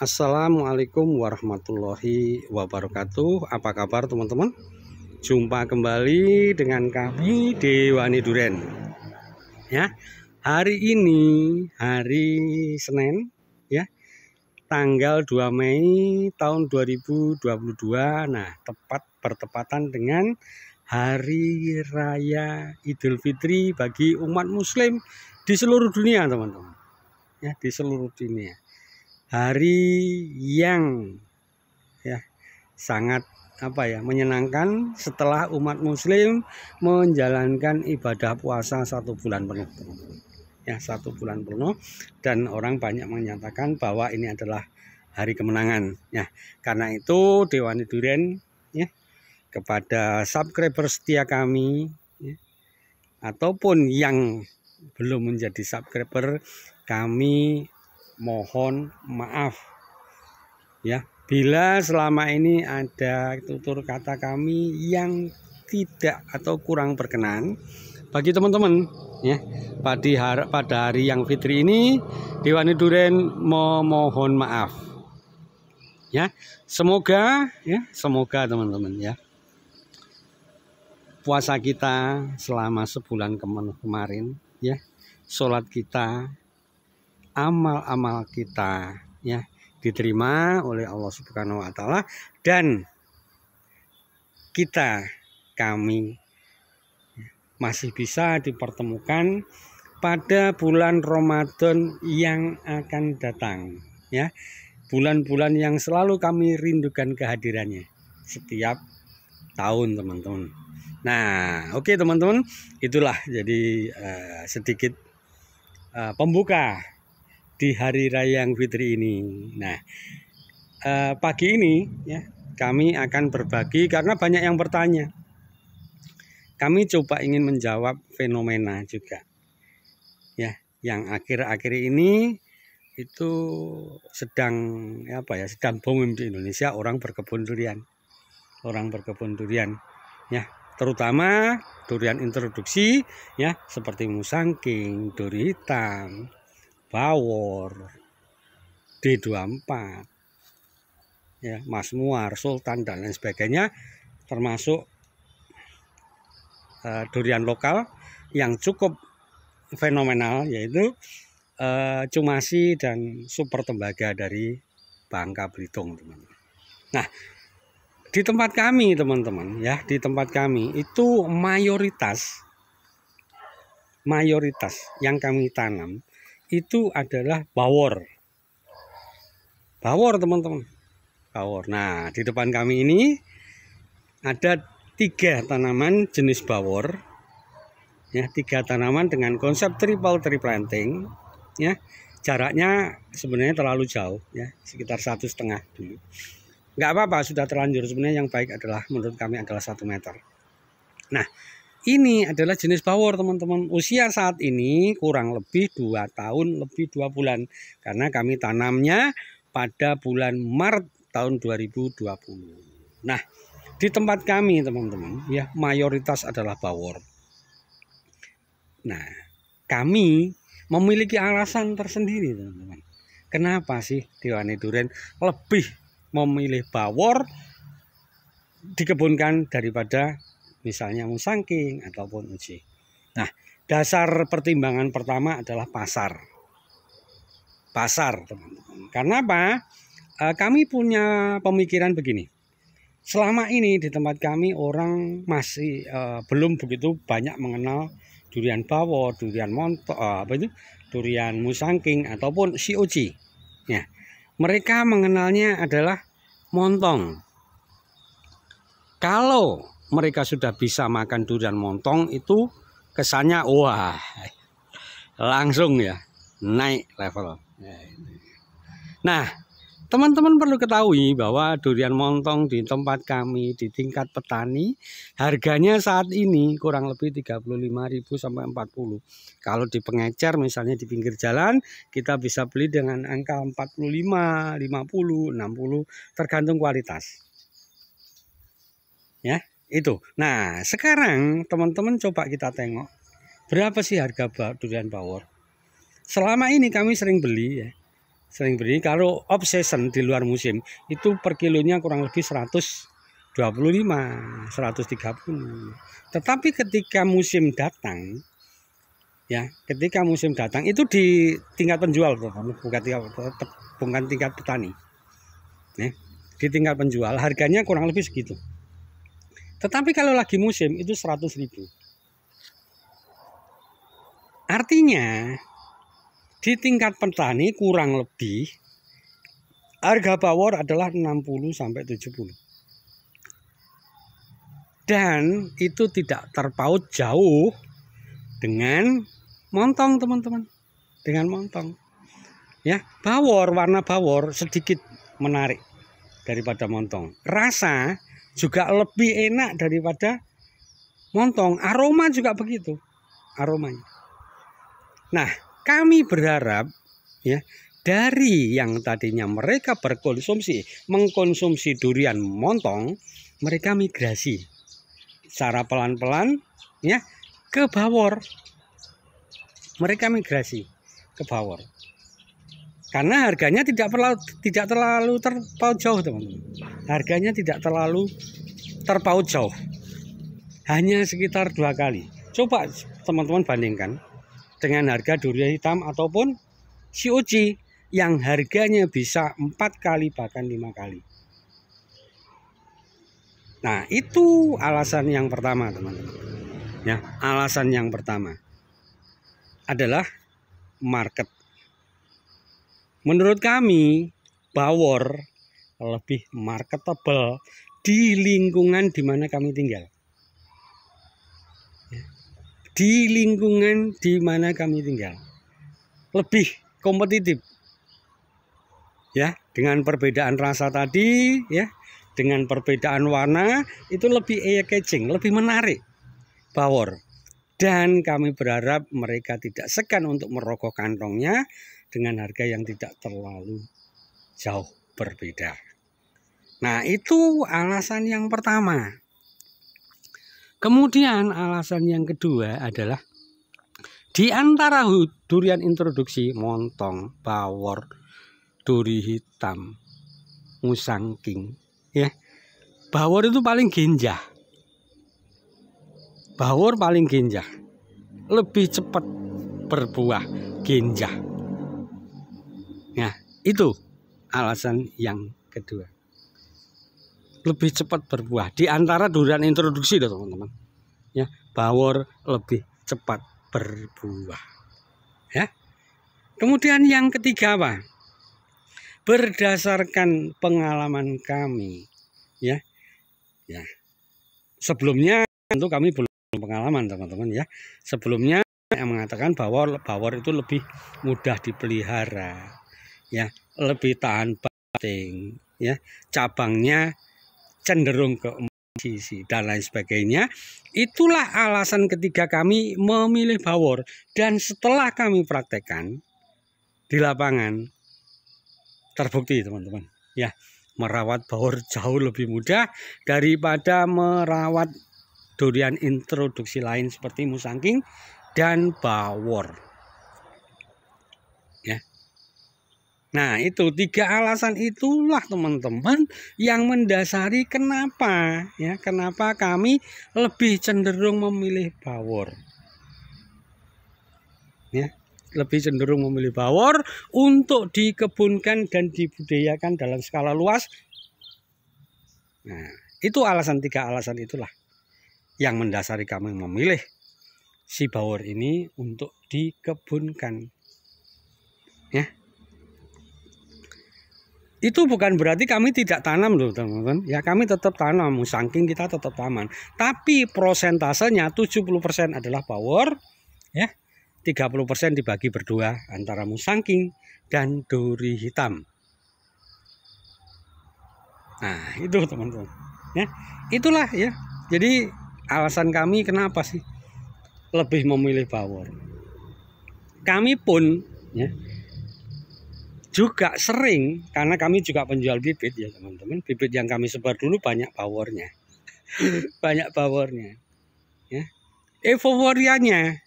Assalamualaikum warahmatullahi wabarakatuh Apa kabar teman-teman? Jumpa kembali dengan kami Dewani Duren Ya, hari ini hari Senin ya tanggal 2 Mei tahun 2022 nah tepat bertepatan dengan Hari Raya Idul Fitri bagi umat Muslim di seluruh dunia, teman-teman. Ya, di seluruh dunia hari yang ya sangat apa ya menyenangkan setelah umat muslim menjalankan ibadah puasa satu bulan penuh ya satu bulan penuh dan orang banyak menyatakan bahwa ini adalah hari kemenangan ya karena itu Dewan Duren ya kepada subscriber setia kami ya, ataupun yang belum menjadi subscriber kami mohon maaf ya bila selama ini ada tutur kata kami yang tidak atau kurang berkenan bagi teman-teman ya pada hari pada hari yang fitri ini Dewani Duren memohon maaf ya semoga ya semoga teman-teman ya puasa kita selama sebulan kemarin ya sholat kita amal-amal kita ya diterima oleh Allah Subhanahu wa taala dan kita kami masih bisa dipertemukan pada bulan Ramadan yang akan datang ya bulan-bulan yang selalu kami rindukan kehadirannya setiap tahun teman-teman. Nah, oke okay, teman-teman, itulah jadi uh, sedikit uh, pembuka di hari raya yang fitri ini. Nah, eh, pagi ini ya kami akan berbagi karena banyak yang bertanya. Kami coba ingin menjawab fenomena juga. Ya, yang akhir-akhir ini itu sedang ya apa ya sedang booming di Indonesia orang berkebun durian orang berkebun durian ya terutama durian introduksi ya seperti musangking duri hitam Bawor, D24, ya, Mas Muar, Sultan, dan lain sebagainya, termasuk uh, durian lokal yang cukup fenomenal, yaitu uh, cumasi dan super tembaga dari Bangka Belitung, teman-teman. Nah, di tempat kami, teman-teman, ya, di tempat kami itu mayoritas mayoritas yang kami tanam itu adalah bawor. Bawor teman-teman. Bawor. Nah di depan kami ini ada tiga tanaman jenis bawor. Ya tiga tanaman dengan konsep triple tree planting. Ya jaraknya sebenarnya terlalu jauh ya sekitar satu setengah dulu. Nggak apa-apa sudah terlanjur sebenarnya yang baik adalah menurut kami adalah satu meter. Nah ini adalah jenis bawor teman-teman usia saat ini kurang lebih 2 tahun lebih 2 bulan karena kami tanamnya pada bulan Maret tahun 2020 nah di tempat kami teman-teman ya mayoritas adalah bawor nah kami memiliki alasan tersendiri teman-teman kenapa sih Dewani Duren lebih memilih bawor dikebunkan daripada misalnya musangking ataupun uji. Nah, dasar pertimbangan pertama adalah pasar. Pasar, teman-teman. Karena apa? Eh, kami punya pemikiran begini. Selama ini di tempat kami orang masih eh, belum begitu banyak mengenal durian bawo, durian montok, eh, apa itu? durian musangking ataupun si uji. Ya. Mereka mengenalnya adalah montong. Kalau mereka sudah bisa makan durian montong itu kesannya wah langsung ya naik level. Nah, teman-teman perlu ketahui bahwa durian montong di tempat kami di tingkat petani harganya saat ini kurang lebih 35.000 sampai 40. Kalau di pengecer misalnya di pinggir jalan kita bisa beli dengan angka 45, 50, 60 tergantung kualitas. Ya itu nah sekarang teman-teman coba kita tengok berapa sih harga durian bawor selama ini kami sering beli ya sering beli kalau obsession di luar musim itu per kilonya kurang lebih 125, 130. Tetapi ketika musim datang, ya, ketika musim datang itu di tingkat penjual, bukan tingkat, bukan tingkat petani. Ya, di tingkat penjual harganya kurang lebih segitu. Tetapi kalau lagi musim itu 100 ribu. Artinya di tingkat petani kurang lebih harga bawor adalah 60 sampai 70. Dan itu tidak terpaut jauh dengan montong teman-teman. Dengan montong. Ya, bawor warna bawor sedikit menarik daripada montong. Rasa juga lebih enak daripada montong. Aroma juga begitu aromanya. Nah, kami berharap ya dari yang tadinya mereka berkonsumsi mengkonsumsi durian montong, mereka migrasi secara pelan-pelan ya ke Bawor. Mereka migrasi ke Bawor karena harganya tidak perlu tidak terlalu terpaut jauh teman-teman harganya tidak terlalu terpaut jauh hanya sekitar dua kali coba teman-teman bandingkan dengan harga durian hitam ataupun uci yang harganya bisa empat kali bahkan lima kali nah itu alasan yang pertama teman-teman ya alasan yang pertama adalah market Menurut kami, Bawor lebih marketable di lingkungan di mana kami tinggal. Ya. Di lingkungan di mana kami tinggal. Lebih kompetitif. Ya, dengan perbedaan rasa tadi, ya, dengan perbedaan warna itu lebih eye-catching, lebih menarik. Bawor. Dan kami berharap mereka tidak segan untuk merogoh kantongnya dengan harga yang tidak terlalu jauh berbeda. Nah, itu alasan yang pertama. Kemudian alasan yang kedua adalah di antara durian introduksi montong, bawor, duri hitam, musang king, ya. Bawor itu paling genjah. Bawor paling genjah. Lebih cepat berbuah genjah. Nah, itu alasan yang kedua. Lebih cepat berbuah. Di antara durian introduksi loh teman-teman. Ya, bawor lebih cepat berbuah. Ya. Kemudian yang ketiga apa? Berdasarkan pengalaman kami, ya. Ya. Sebelumnya tentu kami belum pengalaman teman-teman ya. Sebelumnya yang mengatakan bahwa bawor itu lebih mudah dipelihara ya lebih tahan banting ya cabangnya cenderung ke sisi dan lain sebagainya itulah alasan ketiga kami memilih bawor dan setelah kami praktekkan di lapangan terbukti teman-teman ya merawat bawor jauh lebih mudah daripada merawat durian introduksi lain seperti musangking dan bawor Nah, itu tiga alasan itulah teman-teman yang mendasari kenapa ya, kenapa kami lebih cenderung memilih power Ya, lebih cenderung memilih power untuk dikebunkan dan dibudayakan dalam skala luas. Nah, itu alasan tiga alasan itulah yang mendasari kami memilih si Bawor ini untuk dikebunkan. Ya, itu bukan berarti kami tidak tanam loh teman-teman. Ya kami tetap tanam, saking kita tetap aman. Tapi prosentasenya 70% adalah power ya. 30% dibagi berdua antara musangking dan duri hitam. Nah, itu teman-teman. Ya, itulah ya. Jadi alasan kami kenapa sih lebih memilih power. Kami pun ya juga sering karena kami juga penjual bibit ya teman-teman bibit yang kami sebar dulu banyak powernya banyak powernya ya evovorianya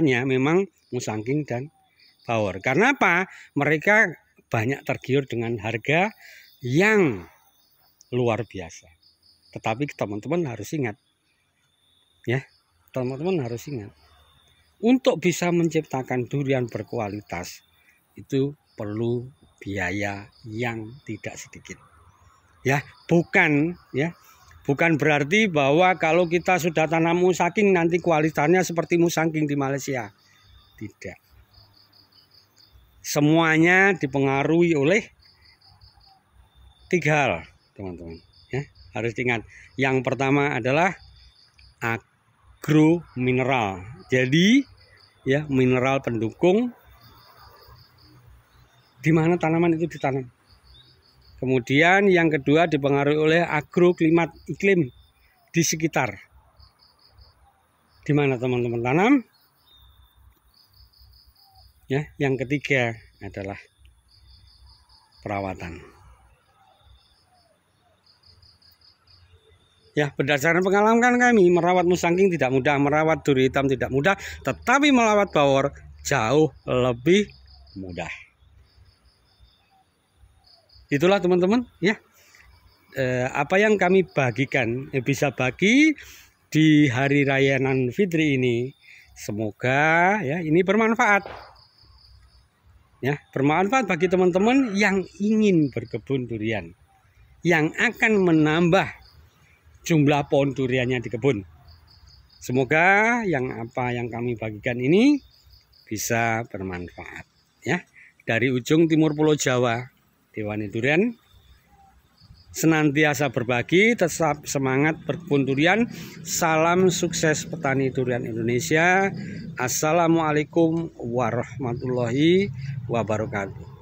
nya memang musangking dan power karena apa mereka banyak tergiur dengan harga yang luar biasa tetapi teman-teman harus ingat ya teman-teman harus ingat untuk bisa menciptakan durian berkualitas itu perlu biaya yang tidak sedikit. Ya, bukan ya. Bukan berarti bahwa kalau kita sudah tanam musangking nanti kualitasnya seperti musangking di Malaysia. Tidak. Semuanya dipengaruhi oleh tiga hal, teman-teman. Ya, harus ingat Yang pertama adalah agro mineral. Jadi ya mineral pendukung di mana tanaman itu ditanam. Kemudian yang kedua dipengaruhi oleh agroklimat iklim di sekitar. Di mana teman-teman tanam. Ya, yang ketiga adalah perawatan. Ya, berdasarkan pengalaman kami, merawat musangking tidak mudah, merawat duri hitam tidak mudah, tetapi merawat bawor jauh lebih mudah itulah teman-teman ya eh, apa yang kami bagikan eh, bisa bagi di hari raya Nan Fitri ini semoga ya ini bermanfaat ya bermanfaat bagi teman-teman yang ingin berkebun durian yang akan menambah jumlah pohon duriannya di kebun semoga yang apa yang kami bagikan ini bisa bermanfaat ya dari ujung timur pulau Jawa Dewani Durian senantiasa berbagi, tetap semangat berkebun durian. Salam sukses petani durian Indonesia. Assalamualaikum warahmatullahi wabarakatuh.